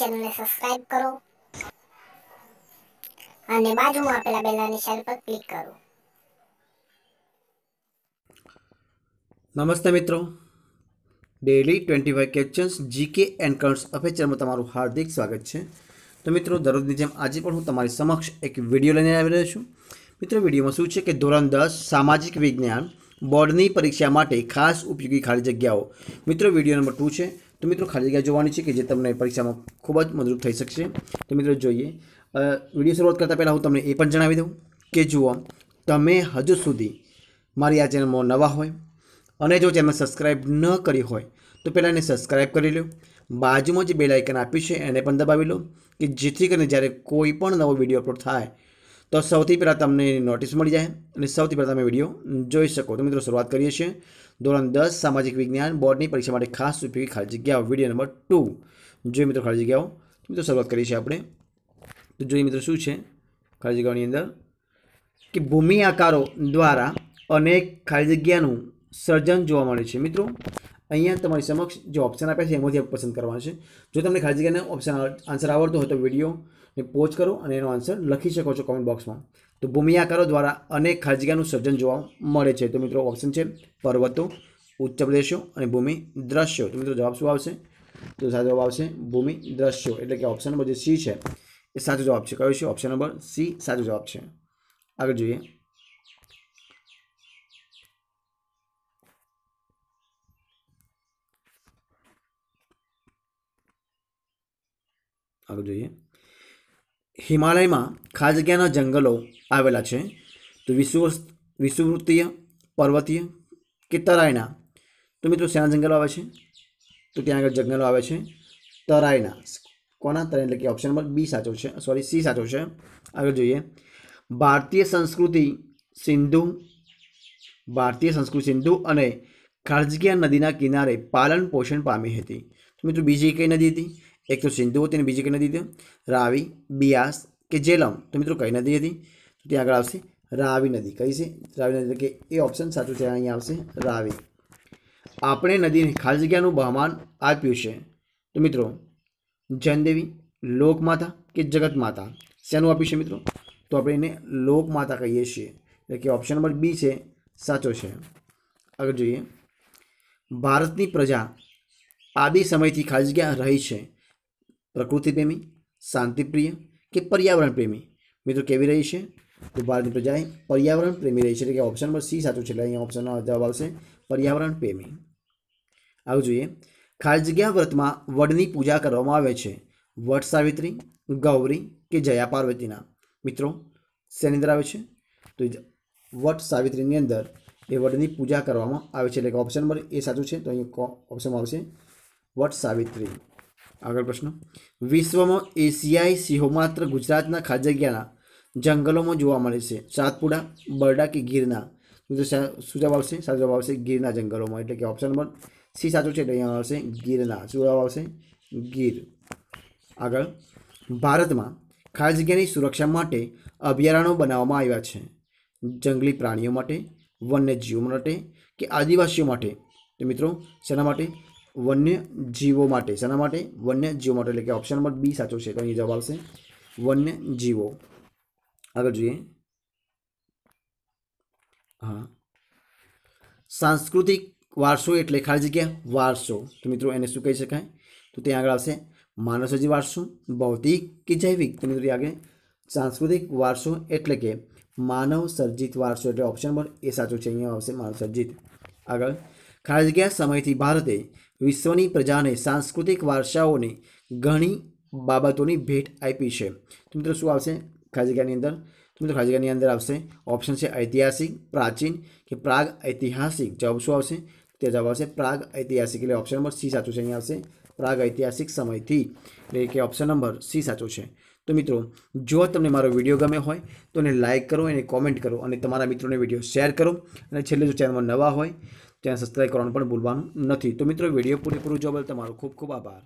અમારી ચેનલને સબસ્ક્રાઇબ કરો અને બાજુમાં આપેલા બેલના નિશાન પર ક્લિક કરો નમસ્તે મિત્રો daily twenty five questions GK and current affair તમારું હાર્દિક સ્વાગત છે તો મિત્રો દરરોજની જેમ આજે પણ હું તમારી સમક્ષ એક વિડીયો લઈને આવી રહ્યો છું મિત્રો વિડીયોમાં શું છે કે ધોરણ દસ સામાજિક વિજ્ઞાન બોર્ડની પરીક્ષા માટે ખાસ ઉપયોગી ખાલી જગ્યાઓ મિત્રો વિડીયો નંબર ટુ છે તો મિત્રો ખાલી જગ્યા જોવાની છે કે જે તમને પરીક્ષામાં ખૂબ જ મદદરૂપ થઈ શકશે તો મિત્રો જોઈએ વિડીયો શરૂઆત કરતાં પહેલાં હું તમને એ પણ જણાવી દઉં કે જુઓ તમે હજુ સુધી મારી આ ચેનલમાં નવા હોય અને જો ચેનલ સબસ્ક્રાઈબ ન કરી હોય તો પહેલાં એને સબસ્ક્રાઈબ કરી લો બાજુમાં જે બેલાઇકન આપ્યું છે એને પણ દબાવી લો કે જેથી કરીને જ્યારે કોઈ પણ નવો વિડીયો અપલોડ થાય તો સૌથી પહેલાં તમને નોટિસ મળી જાય અને સૌથી પહેલાં તમે વિડીયો જોઈ શકો તો મિત્રો શરૂઆત કરીએ છીએ ધોરણ દસ સામાજિક વિજ્ઞાન બોર્ડની પરીક્ષા માટે ખાસ ઉપયોગી ખાલી જગ્યાઓ વિડીયો નંબર ટુ જોઈએ મિત્રો ખાલી જગ્યાઓ મિત્રો શરૂઆત કરીએ છીએ આપણે તો જોઈએ મિત્રો શું છે ખાલી જગ્યાઓની અંદર કે ભૂમિ આકારો દ્વારા અનેક ખાલી જગ્યાનું સર્જન જોવા મળે છે મિત્રો અહીંયા તમારી સમક્ષ જે ઓપ્શન આપ્યા છે એમાંથી પસંદ કરવાનું છે જો તમને ખાલી જગ્યાને ઓપ્શન આન્સર આવડતો હોય તો વિડીયો ને પોચ કરો અને એનો આન્સર લખી શકો છો કોમેન્ટ બોક્સમાં તો ભૂમિ આકારો દ્વારા અનેક ખાજગાનું સર્જન જોવા મળે છે તો મિત્રો ઓપ્શન છે પર્વતો ઉચ્ચ પ્રદેશો અને ભૂમિ દ્રશ્યો તો મિત્રો જવાબ શું આવશે તો સાચો જવાબ આવશે ભૂમિ દ્રશ્યો એટલે કે ઓપ્શન નંબર જે સી છે એ સાચો જવાબ છે કયો છે ઓપ્શન નંબર સી સાચો જવાબ છે આગળ જોઈએ આગળ જોઈએ હિમાલયમાં ખાસ જગ્યાના જંગલો આવેલા છે તો વિષુવ વિષુવવૃત્તીય પર્વતીય કે તરાઈના તો મિત્રો શ્યાના જંગલો આવે છે તો ત્યાં આગળ જંગલો આવે છે તરાઈના કોના તરાઈ એટલે કે ઓપ્શન નંબર બી સાચો છે સોરી સી સાચો છે આગળ જોઈએ ભારતીય સંસ્કૃતિ સિંધુ ભારતીય સંસ્કૃતિ સિંધુ અને ખારજગીયા નદીના કિનારે પાલન પોષણ પામી હતી તો મિત્રો બીજી કઈ નદી હતી એક તો સિંધુ હતી અને બીજી કઈ નદી હતી રાવી બિયાસ કે જેલમ તો મિત્રો કઈ નદી હતી તો ત્યાં આગળ આવશે રાવી નદી કઈ છે રાવી નદી એટલે કે એ ઓપ્શન સાચું છે અહીંયા આવશે રાવી આપણે નદીને ખાલી જગ્યાનું બહમાન આપ્યું છે તો મિત્રો જનદેવી લોકમાતા કે જગત માતા શેનું આપ્યું છે મિત્રો તો આપણે એને લોકમાતા કહીએ છીએ એટલે કે ઓપ્શન નંબર બી છે સાચો છે આગળ જોઈએ ભારતની પ્રજા આદિ સમયથી ખાલી જગ્યા રહી છે પ્રકૃતિ પ્રેમી શાંતિપ્રિય કે પર્યાવરણ પ્રેમી મિત્રો કેવી રહી છે તો ભારતની પ્રજાએ પર્યાવરણ પ્રેમી રહી છે એટલે કે ઓપ્શન નંબર સી સાચું છે એટલે અહીંયા ઓપ્શનનો જવાબ આવશે પર્યાવરણ પ્રેમી આવું જોઈએ જગ્યા વ્રતમાં વડની પૂજા કરવામાં આવે છે વટ સાવિત્રી ગૌરી કે જયા પાર્વતીના મિત્રો શેની અંદર આવે છે તો વટ સાવિત્રીની અંદર એ વડની પૂજા કરવામાં આવે છે એટલે કે ઓપ્શન નંબર એ સાચું છે તો અહીં ઓપ્શનમાં આવશે વટ સાવિત્રી આગળ પ્રશ્ન વિશ્વમાં એશિયાઈ સિંહો માત્ર ગુજરાતના ખાજગિયાના જંગલોમાં જોવા મળે છે સાતપુડા બરડા કે ગીરના તો શું જવાબ આવશે સાચો જવાબ આવશે ગીરના જંગલોમાં એટલે કે ઓપ્શન નંબર સી સાચું છે એટલે અહીંયા આવશે ગીરના શું જવાબ આવશે ગીર આગળ ભારતમાં ખાસગીની સુરક્ષા માટે અભયારણ્યો બનાવવામાં આવ્યા છે જંગલી પ્રાણીઓ માટે વન્યજીવો માટે કે આદિવાસીઓ માટે તો મિત્રો શેના માટે વન્ય જીવો માટે શેના માટે વન્ય જીવો માટે એટલે કે ઓપ્શન નંબર બી સાચો છે તો અહીં જવાબ આવશે વન્ય જીવો આગળ જોઈએ હા સાંસ્કૃતિક વારસો એટલે ખાલી જગ્યા વારસો તો મિત્રો એને શું કહી શકાય તો ત્યાં આગળ આવશે માનવ સજીવ વારસો ભૌતિક કે જૈવિક તો મિત્રો આગળ સાંસ્કૃતિક વારસો એટલે કે માનવ સર્જિત વારસો એટલે ઓપ્શન નંબર એ સાચો છે અહીંયા આવશે માનવ સર્જિત આગળ ખાલી જગ્યા સમયથી ભારતે વિશ્વની પ્રજાને સાંસ્કૃતિક વારસાઓની ઘણી બાબતોની ભેટ આપી છે તો મિત્રો શું આવશે ખાજીગાની અંદર તો મિત્રો ખાજીગાની અંદર આવશે ઓપ્શન છે ઐતિહાસિક પ્રાચીન કે પ્રાગ ઐતિહાસિક જવાબ શું આવશે તે જવાબ આવશે પ્રાગ ઐતિહાસિક એટલે ઓપ્શન નંબર સી સાચું છે અહીં આવશે પ્રાગ ઐતિહાસિક સમયથી એટલે કે ઓપ્શન નંબર સી સાચો છે તો મિત્રો જો તમને મારો વિડીયો ગમે હોય તો એને લાઇક કરો એને કોમેન્ટ કરો અને તમારા મિત્રોને વિડીયો શેર કરો અને છેલ્લે જો ચેનલમાં નવા હોય ત્યાં સબસ્ક્રાઈબ કરવાનું પણ ભૂલવાનું નથી તો મિત્રો વિડીયો પૂરેપૂરું જોવા બદલ તમારો ખૂબ ખૂબ આભાર